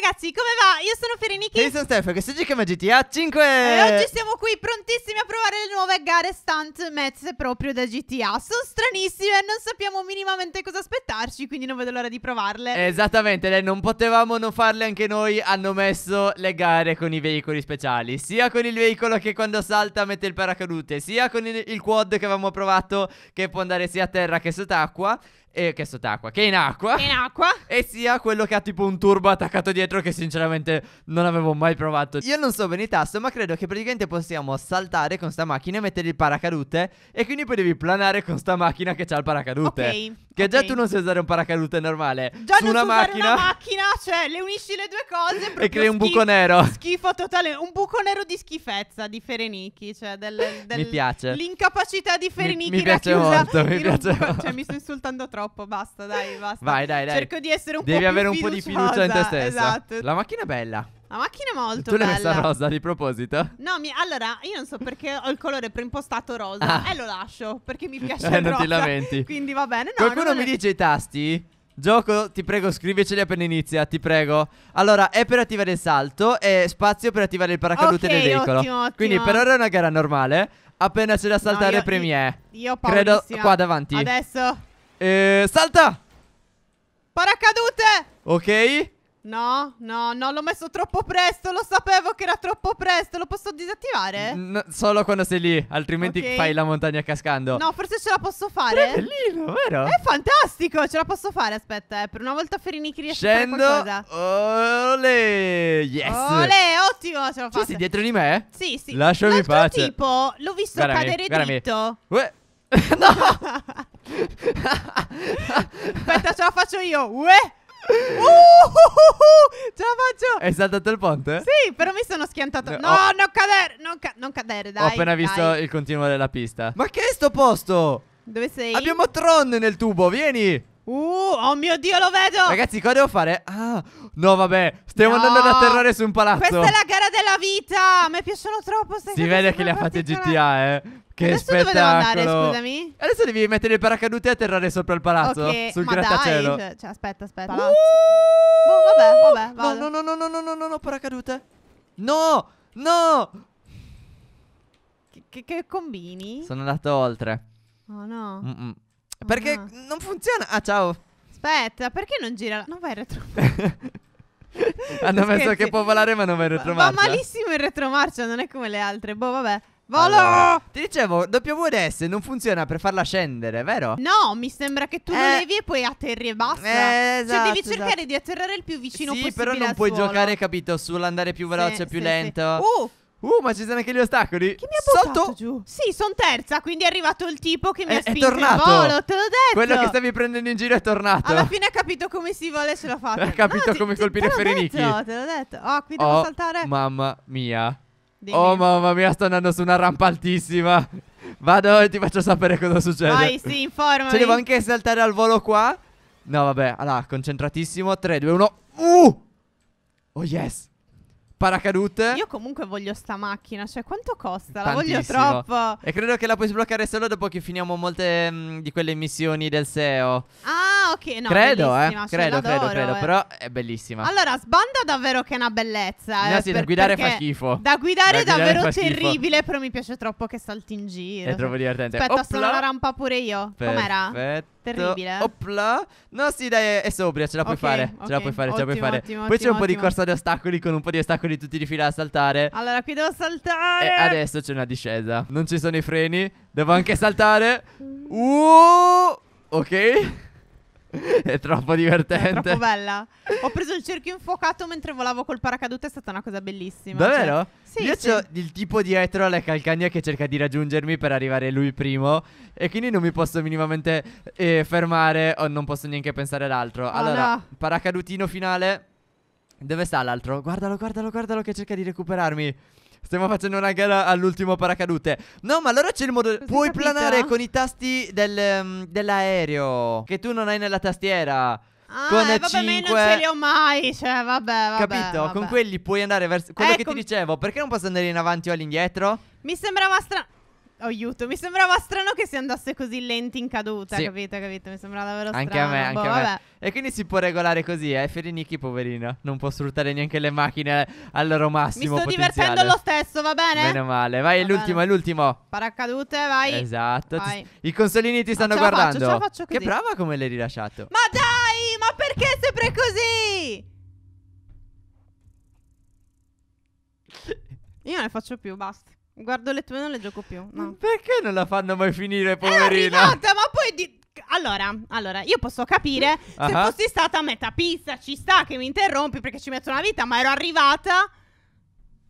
ragazzi, come va? Io sono Ferenichi. E io sono Stefano, questo è come GTA 5. E oggi siamo qui prontissimi a provare le nuove gare stunt mezze proprio da GTA. Sono stranissime, non sappiamo minimamente cosa aspettarci, quindi non vedo l'ora di provarle. Esattamente, lei non potevamo non farle anche noi. Hanno messo le gare con i veicoli speciali, sia con il veicolo che quando salta mette il paracadute, sia con il quad che avevamo provato che può andare sia a terra che sott'acqua. E che è sott'acqua, che è in acqua. È in acqua. E sia quello che ha tipo un turbo attaccato dietro che sinceramente non avevo mai provato. Io non so bene il tasto, ma credo che praticamente possiamo saltare con sta macchina e mettere il paracadute. E quindi poi devi planare con sta macchina che ha il paracadute. Ok. Che okay. già tu non sai usare un paracadute normale. Già su non una macchina. una macchina, cioè le unisci le due cose e crei un buco nero. Schifo totale, un buco nero di schifezza di Ferenichi, cioè del, del, mi piace. L'incapacità di Ferenichi mi, mi piace molto, mi piace buco, cioè, molto. Cioè mi sto insultando troppo, basta, dai, basta. Vai, dai, dai. Cerco di essere un Devi po' Devi avere un po' di fiducia in te stessa. Esatto. La macchina è bella. La macchina è molto tu bella. Tu l'hai messa rosa di proposito? No, mi, allora, io non so perché ho il colore preimpostato rosa ah. e lo lascio perché mi piace eh, non ti lamenti. Quindi va bene. No, Qualcuno mi è... dice i tasti? Gioco, ti prego, scriviceli appena inizia, ti prego. Allora, è per attivare il salto e spazio per attivare il paracadute okay, del veicolo. Ottimo, ottimo. Quindi per ora è una gara normale. Appena c'è da saltare, no, premi E. Io, io Credo qua davanti. Adesso. E, eh, salta! Paracadute! Ok. No, no, no, l'ho messo troppo presto, lo sapevo che era troppo presto, lo posso disattivare? No, solo quando sei lì, altrimenti okay. fai la montagna cascando. No, forse ce la posso fare. È bellino, vero? È fantastico, ce la posso fare, aspetta, eh, per una volta Ferini riesce Scendo. a fare qualcosa. Ole, yes! Ole, ottimo, ce l'ho fatta. Tu sei dietro di me? Sì, sì. Lasciami in pace. tipo, l'ho visto guardami, cadere guardami. dritto. Uè. no! aspetta, ce la faccio io. Uè! Uh, ce la faccio! È saltato il ponte? Sì, però mi sono schiantato. No, oh. non cadere! Non, ca- non, cadere, dai. Ho appena dai. visto il continuo della pista. Ma che è sto posto? Dove sei? Abbiamo Tron nel tubo, vieni! Uh, oh mio dio, lo vedo! Ragazzi, cosa devo fare? Ah, no, vabbè, stiamo no. andando ad atterrare su un palazzo. Questa è la gara della vita! A me piacciono troppo. Si vede che le ha fatte GTA, eh. Che Adesso spettacolo. dove devo andare, scusami? Adesso devi mettere il paracadute e atterrare sopra il palazzo. Okay, sul ma grattacielo. Cioè, cioè, aspetta, aspetta. Uh! Boh, vabbè, vabbè. Vado. No, no, no, no, no, no, no, no, paracadute. No, no. Che, che, che combini? Sono andato oltre. Oh no. Mm -mm. Oh, perché no. non funziona. Ah, ciao. Aspetta, perché non gira? La... Non vai retro. Hanno messo che può volare, ma non va in retromarcia. Va malissimo in retromarcia, non è come le altre. Boh, vabbè. Volo! Allora, ti dicevo, WDS non funziona per farla scendere, vero? No, mi sembra che tu eh. lo levi e poi atterri e basta. Eh, esatto, cioè, devi esatto, cercare esatto. di atterrare il più vicino sì, possibile. Sì, però non puoi suolo. giocare, capito, sull'andare più veloce, sì, più sì, lento. Sì. Uh! Uh, ma ci sono anche gli ostacoli. Chi mi ha buttato giù? Sì, sono terza, quindi è arrivato il tipo che mi eh, è, ha spinto è tornato. in volo, te l'ho detto. Quello che stavi prendendo in giro è tornato. Alla fine ha capito come si vuole e ce l'ha fatta. Ha capito no, come ti, colpire Ferenichi. Te l'ho detto, te l'ho detto. Oh, qui devo oh, saltare. mamma mia. Dimmi. Oh mamma mia, sto andando su una rampa altissima. Vado e ti faccio sapere cosa succede. Vai, sì, informa. Cioè, devo anche saltare al volo qua? No, vabbè. Allora, concentratissimo. 3, 2, 1. Uh! Oh yes paracadute. Io comunque voglio sta macchina, cioè quanto costa? La voglio troppo. E credo che la puoi sbloccare solo dopo che finiamo molte mh, mm, di quelle missioni del SEO. Ah, ok, no, credo, eh. Cioè, credo, credo, credo, eh. però è bellissima. Allora, sbanda davvero che è una bellezza, no, eh, sì, per, da guidare fa schifo. Da guidare è davvero terribile, però mi piace troppo che salti in giro. È troppo divertente. Aspetta, Opla. sono la rampa pure io. Perfetto. Com'era? Perfetto. Terribile. Opla. No, sì, dai, è sobria, ce la puoi okay, fare. Ce la puoi fare, ottimo, ce la puoi fare. Ottimo, Poi ottimo, c'è un po' di corsa di ostacoli con un po' di ostacoli tutti di fila a saltare. Allora, qui devo saltare. E adesso c'è una discesa. Non ci sono i freni. Devo anche saltare. Uh! Ok. È troppo divertente. È troppo bella. Ho preso il cerchio infuocato mentre volavo col paracadute, è stata una cosa bellissima. Cioè Davvero? Cioè, sì, Io sì. ho il tipo dietro alle calcagna che cerca di raggiungermi per arrivare lui primo. E quindi non mi posso minimamente eh, fermare o non posso neanche pensare ad altro. Ah, allora, oh no. paracadutino finale. Dove sta l'altro? Guardalo, guardalo, guardalo che cerca di recuperarmi. Stiamo facendo una gara all'ultimo paracadute. No, ma allora c'è il modo. puoi capito? planare con i tasti del, um, dell'aereo. Che tu non hai nella tastiera. Ah, con eh, vabbè, 5... non ce li ho mai. Cioè, vabbè, vabbè Capito? Vabbè. Con quelli puoi andare verso. Quello ecco. che ti dicevo, perché non posso andare in avanti o all'indietro? Mi sembrava strano aiuto. Mi sembrava strano che si andasse così lenti in caduta, sì. capito? Capito? Mi sembrava davvero anche strano. Anche a boh, me, anche vabbè. a me. E quindi si può regolare così, eh. Feriniki, poverino, non può sfruttare neanche le macchine al loro massimo. Mi sto potenziale. divertendo lo stesso, va bene? Meno male. Vai, l'ultimo, è l'ultimo. Paracadute, vai. Esatto. Vai. I consolini ti stanno ah, guardando. Faccio, ce la faccio così. Che brava come l'hai rilasciato. Ma dai, ma perché sempre così? Io ne faccio più, basta. Guardo le tue non le gioco più. No. Perché non la fanno mai finire, eh, poverina? È arrivata, ma poi di... Allora, allora, io posso capire se uh-huh. fossi stata a metà pizza. ci sta che mi interrompi perché ci metto una vita, ma ero arrivata.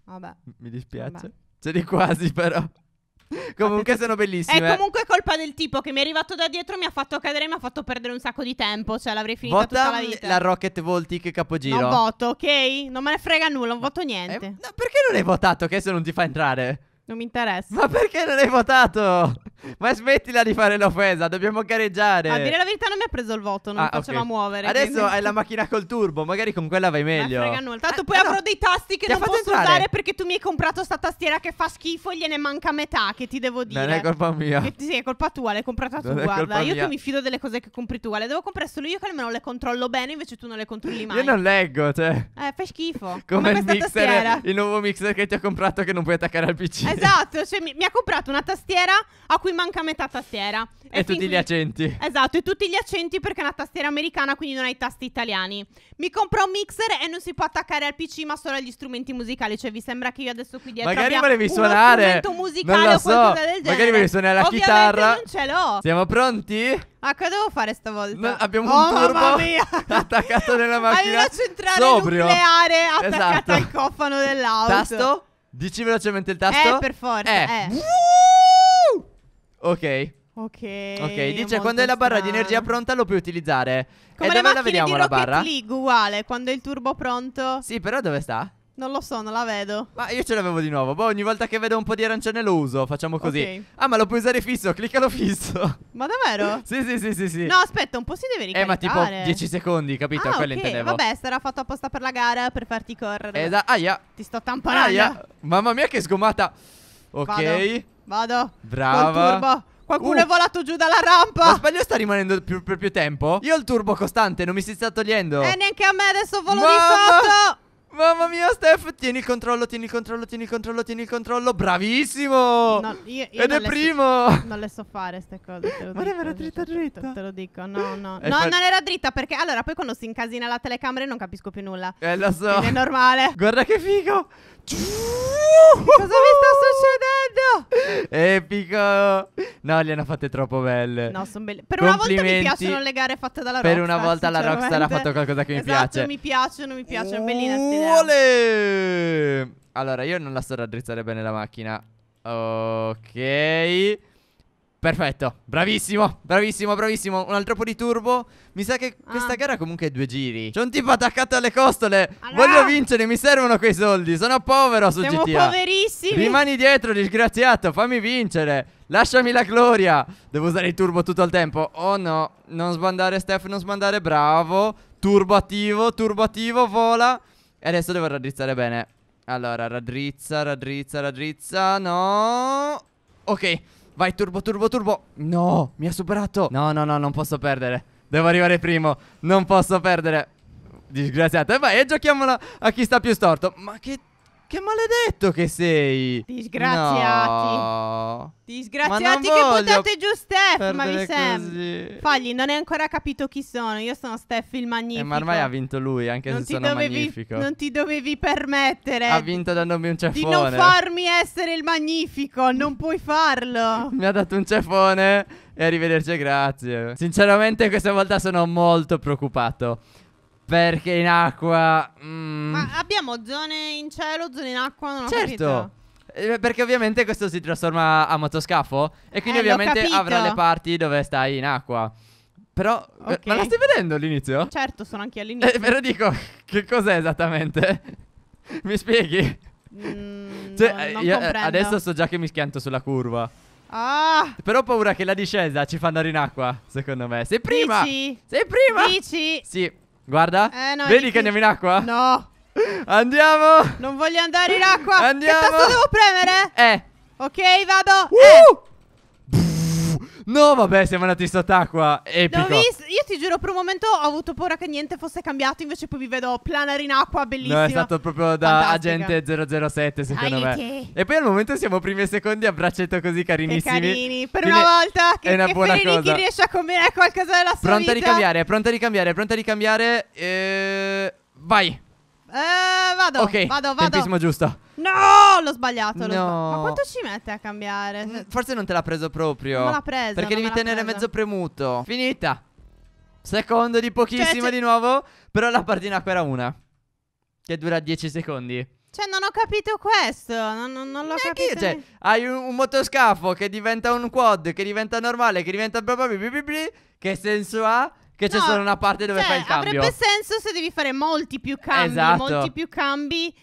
Vabbè. Mi dispiace. Vabbè. C'eri quasi, però. comunque sono bellissime. È comunque colpa del tipo che mi è arrivato da dietro, mi ha fatto cadere, mi ha fatto perdere un sacco di tempo. Cioè, l'avrei finita Vota tutta la vita. La Rocket Voltic capogiro. Non voto, ok? Non me ne frega nulla, non voto niente. Eh, no, perché non hai votato? Che se non ti fa entrare? Non mi interessa. Ma perché non hai votato? Ma smettila di fare l'offesa, dobbiamo gareggiare. A dire la verità non mi ha preso il voto, non ah, mi faceva okay. muovere. Adesso quindi... hai la macchina col turbo, magari con quella vai meglio. Ma frega nulla. Tanto eh, poi eh, avrò no. dei tasti che ti non posso entrare. usare perché tu mi hai comprato sta tastiera che fa schifo e gliene manca metà, che ti devo dire. Non è colpa mia. Che, sì, è colpa tua, l'hai comprata non tu, guarda. Io che mi fido delle cose che compri tu, le devo comprare solo io che almeno le controllo bene, invece tu non le controlli mai. Io non leggo, cioè. Eh, fai schifo. Come, Come il, mixer, il nuovo mixer che ti ho comprato che non puoi attaccare al PC. Eh, Esatto, cioè, mi, mi, ha comprato una tastiera a cui manca metà tastiera. E, e tutti qui... gli accenti. Esatto, e tutti gli accenti perché è una tastiera americana, quindi non ha i tasti italiani. Mi compra un mixer e non si può attaccare al PC, ma solo agli strumenti musicali. Cioè, vi sembra che io adesso qui dietro Magari volevi suonare. uno strumento musicale non lo so. o qualcosa del genere. Magari volevi suonare la Ovviamente chitarra. non ce l'ho. Siamo pronti? Ah, cosa devo fare stavolta? No, abbiamo oh, un turbo attaccato nella macchina. Hai una centrale Sobrio. nucleare attaccata esatto. al cofano dell'auto. Tasto? Dici velocemente il tasto. Eh, per forza. Eh. eh. Ok. Ok. Ok, dice quando hai la barra strano. di energia pronta lo puoi utilizzare. Come e dove la vediamo la barra? League uguale, quando hai il turbo pronto. Sì, però dove sta? Non lo so, non la vedo. Ma io ce l'avevo di nuovo. Boh, ogni volta che vedo un po' di arancione lo uso. Facciamo così. Okay. Ah, ma lo puoi usare fisso. Cliccalo fisso. Ma davvero? sì, sì, sì, sì, sì. No, aspetta, un po' si deve ricaricare. Eh, ma tipo 10 secondi, capito? Ah, Quello okay. intendevo. Vabbè, sarà fatto apposta per la gara per farti correre. da- Aia. Ti sto tamponando. Aia. Mamma mia, che sgomata. Ok. Vado. Vado. Brava. Qualcuno uh. è volato giù dalla rampa. Ma sbaglio sta rimanendo più, per più tempo? Io ho il turbo costante, non mi si sta togliendo. E eh, neanche a me adesso volo Mamma. di sotto. Mamma mia, Steph, tieni il controllo, tieni il controllo, tieni il controllo, tieni il controllo. Bravissimo! No, io, io Ed è primo! So, non le so fare queste cose. Ma era dritta, dritta. Te lo dico, no, no. È eh, no, far... non era dritta perché allora poi quando si incasina la telecamera non capisco più nulla. Eh, lo so. Quindi è normale. Guarda che figo! Cosa mi sta succedendo? Epico! No, le hanno fatte troppo belle. No, sono belle. Per una volta mi piacciono le gare fatte dalla Rockstar. Per una volta la Rockstar ha fatto qualcosa che esatto, mi piace. Mi piacciono, mi piacciono. Oh. Bellina vuole? Allora, io non la so raddrizzare bene la macchina. Ok. Perfetto, bravissimo, bravissimo, bravissimo Un altro po' di turbo Mi sa che questa ah. gara comunque è due giri C'è un tipo attaccato alle costole allora. Voglio vincere, mi servono quei soldi Sono povero su Siamo GTA poverissimi Rimani dietro, disgraziato, fammi vincere Lasciami la gloria Devo usare il turbo tutto il tempo Oh no, non sbandare Steph, non sbandare, bravo Turbo attivo, turbo attivo, vola e adesso devo raddrizzare bene. Allora, raddrizza, raddrizza, raddrizza. No. Ok. Vai, turbo, turbo, turbo. No, mi ha superato. No, no, no, non posso perdere. Devo arrivare primo. Non posso perdere. Disgraziato. E vai, e giochiamola a chi sta più storto. Ma che... Che maledetto che sei. Disgraziati. No. Ringraziati che buttate giù Steph, ma mi sembra. Fagli, non hai ancora capito chi sono. Io sono Steph il Magnifico. Eh, ma ormai ha vinto lui, anche non se sono dovevi, magnifico. Non ti dovevi permettere. Ha vinto dandomi un ceffone. Di non farmi essere il Magnifico, non puoi farlo. mi ha dato un ceffone e arrivederci, grazie. Sinceramente questa volta sono molto preoccupato. Perché in acqua... Mm. Ma abbiamo zone in cielo, zone in acqua, non certo. capito. Certo. Eh, perché ovviamente questo si trasforma a motoscafo e quindi eh, ovviamente avrà le parti dove stai in acqua. Però, okay. Eh, ma la stai vedendo all'inizio? Certo, sono anche eh, all'inizio. Eh, però dico, che cos'è esattamente? Mi spieghi? Mm, cioè, non, non io adesso so già che mi schianto sulla curva. Ah. Però ho paura che la discesa ci fa andare in acqua, secondo me. Sei prima! Dici? Sei prima! Dici? Sì, guarda. Eh, no, Vedi che andiamo in acqua? No. Andiamo! Non voglio andare in acqua! Andiamo! Che tasto devo premere? Eh! Ok, vado! Uh! Eh. No, vabbè, siamo andati sott'acqua. Epico. io ti giuro, per un momento ho avuto paura che niente fosse cambiato. Invece poi vi vedo planare in acqua, bellissimo. No, è stato proprio da Fantastica. agente 007, secondo Aiuti. me. E poi al momento siamo primi e secondi a braccetto così carinissimi. Che carini. Per Quindi una volta che, è una che buona Ferini cosa. chi riesce a combinare qualcosa della sua pronta vita. Pronta a ricambiare, pronta a ricambiare, pronta a ricambiare. Eh, vai. Eh, vado, Ok, vado, vado. tempismo giusto. No, l'ho sbagliato. l'ho No. Ma quanto ci mette a cambiare? Mm, forse non te l'ha preso proprio. Non l'ha preso, Perché non devi me l'ha tenere preso. mezzo premuto. Finita. Secondo di pochissimo Cioè, c'è- di nuovo. Però la partita qua era una. Che dura 10 secondi. Cioè, non ho capito questo. Non, non- non l'ho Neanche io, capito. cioè, neanche- hai un, un motoscafo che diventa un quad, che diventa normale, che diventa bla bla bla bla bla, Che senso ha? Che c'è no, solo una parte dove cioè, fai il cambio. Avrebbe senso se devi fare molti più cambi. Esatto. Molti più cambi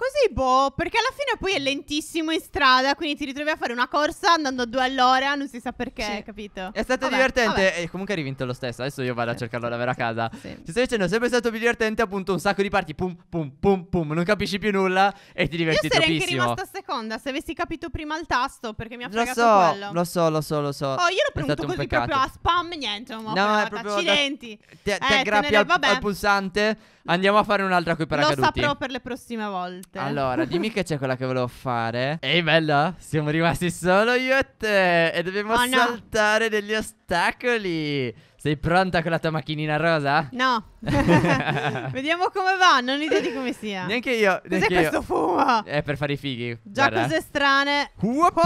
Così boh, perché alla fine poi è lentissimo in strada, quindi ti ritrovi a fare una corsa andando a due all'ora, non si sa perché, sì. capito? È stato vabbè, divertente vabbè. e comunque hai vinto lo stesso, adesso io vado sì, a cercarlo da avere a casa. Sì. Ti sto dicendo, è sempre stato più divertente appunto un sacco di parti, pum pum pum pum, non capisci più nulla e ti diverti io tropissimo. Io sarei anche rimasta a seconda se avessi capito prima il tasto perché mi ha fregato lo so, quello. Lo so, lo so, lo so. Oh, io l'ho premuto così peccato. proprio a spam, niente, non ho no, è proprio accidenti. Da... Ti, eh, aggrappi al, al pulsante, andiamo a fare un'altra coi paracaduti. Lo saprò per le prossime volte niente. Allora, dimmi che c'è quella che volevo fare. Ehi, bella, siamo rimasti solo io e te. E dobbiamo oh, no. saltare degli ostacoli. Sei pronta con la tua macchinina rosa? No. Vediamo come va, non ho idea di come sia. Neanche io. Cos'è neanche questo io. fumo? È per fare i fighi. Già Guarda. cose strane. Whoop.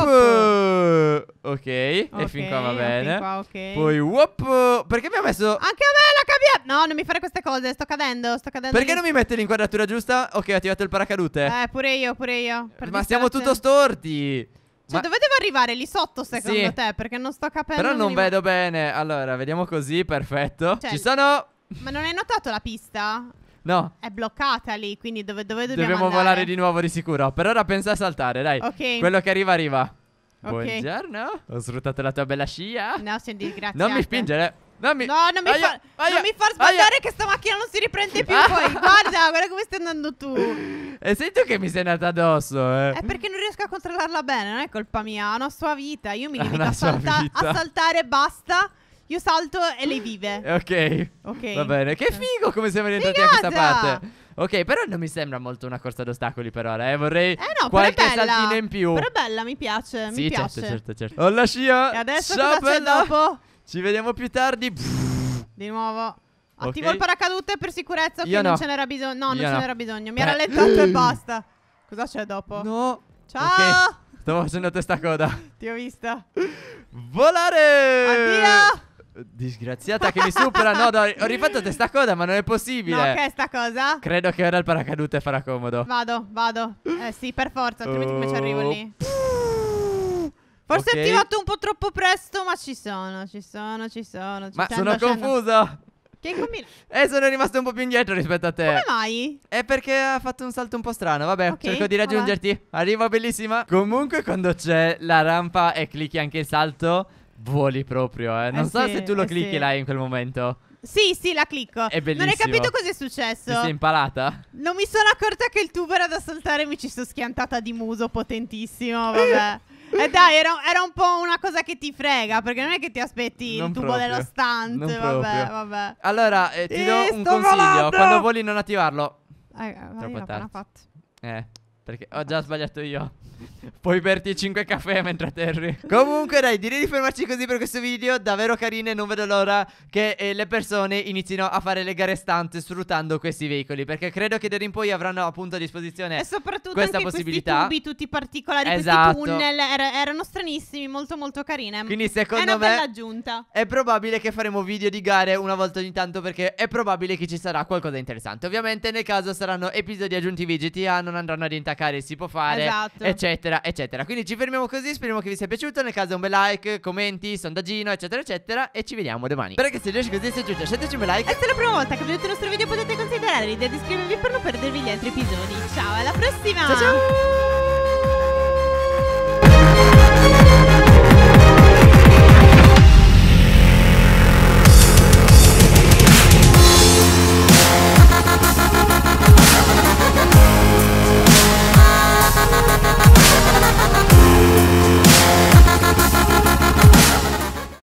Ok, okay e fin qua va bene. Qua, okay. Poi whoop. Perché mi ha messo... Anche a me la via. No, non mi fare queste cose. Sto cadendo, sto cadendo. Perché lì. non mi mette l'inquadratura giusta? Ok, ho attivato il paracadute. Eh, pure io, pure io. Per Ma siamo tutto storti. Cioè, Ma... dove devo arrivare? Lì sotto, secondo sì. te? Perché non sto capendo. Però non arrivare. vedo bene. Allora, vediamo così, perfetto. Cioè, Ci sono. Ma non hai notato la pista? No. È bloccata lì, quindi dove, dove dobbiamo Dobbiamo andare? volare di nuovo di sicuro. Per ora pensa a saltare, dai. Ok. Quello che arriva, arriva. Okay. Buongiorno. Ho sfruttato la tua bella scia. No, senti, grazie. Non mi spingere dammi. No, non mi, aia, fa, aia, non mi far sbagliare che sta macchina non si riprende più. Poi guarda, guarda come stai andando tu. E sei che mi sei andata addosso, eh. È perché non riesco a controllarla bene, non è colpa mia, è una sua vita. Io mi limito a, salta- a saltare e basta. Io salto e lei vive. Ok. Ok. Va bene. Che figo come siamo diventati a questa parte. Ok, però non mi sembra molto una corsa d'ostacoli ostacoli per ora, eh. Vorrei eh no, qualche saltino in più. Però è bella, mi piace. Sì, mi certo, piace. Certo, certo, Ho la scia. E adesso Ciao, cosa bella. c'è dopo? Ci vediamo più tardi. Di nuovo. Attivo okay. il paracadute per sicurezza. Io non no. ce n'era bisogno. No, non Io ce n'era bisogno. Mi ha lettato e basta. Cosa c'è dopo? No. Ciao. Okay. Stavo facendo testa coda. Ti ho vista. Volare. Addio. Disgraziata che mi supera No dai, ho rifatto testa coda ma non è possibile No che è sta cosa? Credo che ora il paracadute farà comodo Vado, vado Eh sì per forza Altrimenti oh. come ci arrivo lì Forse okay. attivato un po' troppo presto, ma ci sono, ci sono, ci sono. Ci ma scendo, sono confuso. Che combina? Eh, sono rimasto un po' più indietro rispetto a te. Come mai? È perché ha fatto un salto un po' strano. Vabbè, okay, cerco di raggiungerti. Vabbè. Arrivo, bellissima. Comunque, quando c'è la rampa e clicchi anche il salto, voli proprio, eh. Non eh so sì, se tu lo eh clicchi sì. là in quel momento. Sì, sì, la clicco. È bellissimo. Non hai capito cosa è successo? Ti sei impalata? Non mi sono accorta che il tubo era da saltare e mi ci sono schiantata di muso potentissimo, vabbè. Eh dai, era, era, un po' una cosa che ti frega, perché non è che ti aspetti non il tubo proprio. dello stand. Vabbè, vabbè. Allora, eh, ti do un consiglio: volando! quando voli non attivarlo. Eh, eh Troppo tardi. Eh. Perché ho già sbagliato io. Puoi berti 5 caffè mentre Terry. Comunque, dai, direi di fermarci così per questo video. Davvero carine. Non vedo l'ora che eh, le persone inizino a fare le gare stunt sfruttando questi veicoli. Perché credo che d'ora in poi avranno appunto a disposizione e soprattutto questa anche possibilità. Questi tubi tutti particolari, esatto. questi tunnel er erano stranissimi, molto molto carine. Quindi, secondo è una me, aggiunta. è probabile che faremo video di gare una volta ogni tanto. Perché è probabile che ci sarà qualcosa di interessante. Ovviamente, nel caso saranno episodi aggiuntivi GTA, non andranno ad intaccare attaccare si può fare, esatto. eccetera, eccetera. Quindi ci fermiamo così, speriamo che vi sia piaciuto. Nel caso un bel like, commenti, sondaggino, eccetera, eccetera. E ci vediamo domani. Perché se riesci così, se giusto, lasciateci un bel like. E se è la prima volta che vedete il nostro video potete considerare l'idea di iscrivervi per non perdervi gli altri episodi. Ciao, alla prossima! Ciao ciao!